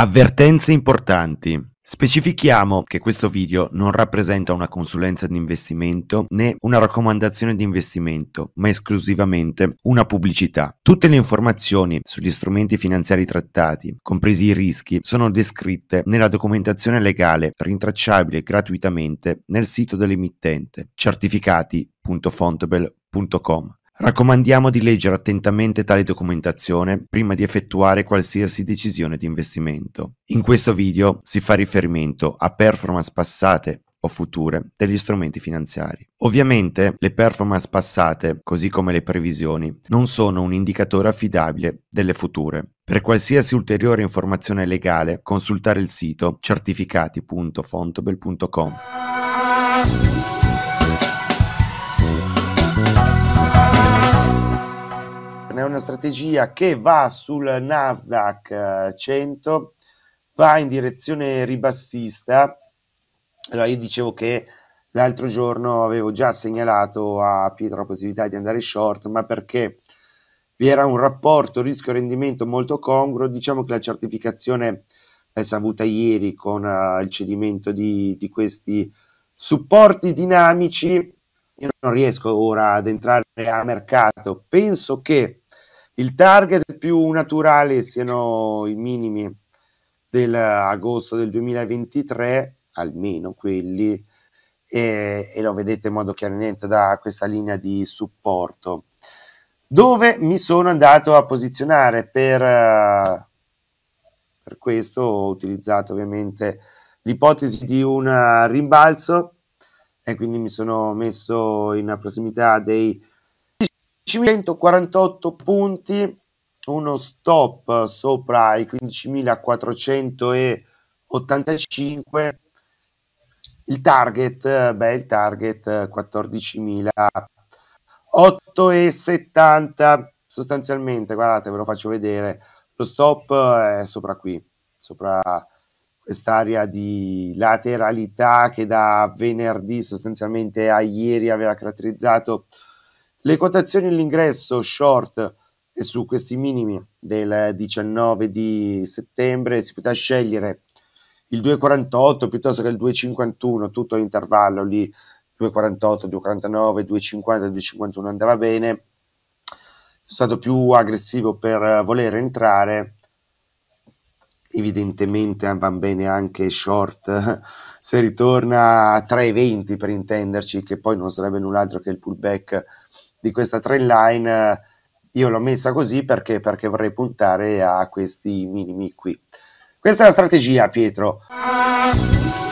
Avvertenze importanti. Specifichiamo che questo video non rappresenta una consulenza di investimento né una raccomandazione di investimento, ma esclusivamente una pubblicità. Tutte le informazioni sugli strumenti finanziari trattati, compresi i rischi, sono descritte nella documentazione legale rintracciabile gratuitamente nel sito dell'emittente certificati.fontobel.com. Raccomandiamo di leggere attentamente tale documentazione prima di effettuare qualsiasi decisione di investimento. In questo video si fa riferimento a performance passate o future degli strumenti finanziari. Ovviamente le performance passate, così come le previsioni, non sono un indicatore affidabile delle future. Per qualsiasi ulteriore informazione legale consultare il sito certificati.fontobel.com. è una strategia che va sul Nasdaq 100, eh, va in direzione ribassista. Allora io dicevo che l'altro giorno avevo già segnalato a Pietro la possibilità di andare short, ma perché vi era un rapporto rischio-rendimento molto congruo, diciamo che la certificazione l'ha avuta ieri con uh, il cedimento di, di questi supporti dinamici io non riesco ora ad entrare a mercato. Penso che il target più naturale siano i minimi dell'agosto del 2023, almeno quelli, e, e, lo vedete in modo chiaramente da questa linea di supporto. Dove mi sono andato a posizionare per, per questo ho utilizzato ovviamente l'ipotesi di un rimbalzo e quindi mi sono messo in prossimità dei 548 punti, uno stop sopra i 15.485. Il target, eh, beh, il target 14.870 eh, sostanzialmente, guardate, ve lo faccio vedere, lo stop eh, è sopra qui, sopra quest'area di lateralità che da venerdì sostanzialmente a ieri aveva caratterizzato le quotazioni all'ingresso short e su questi minimi del 19 di settembre si poteva scegliere il 2,48 piuttosto che il 2,51, tutto l'intervallo lì 2,48, 2,49, 2,50, 2,51 andava bene. Sono stato più aggressivo per voler entrare. Evidentemente va bene anche short se ritorna a 3,20 per intenderci, che poi non sarebbe null'altro che il pullback di questa trend line eh, io l'ho messa così perché, perché vorrei puntare a questi minimi qui. Questa è la strategia, Pietro.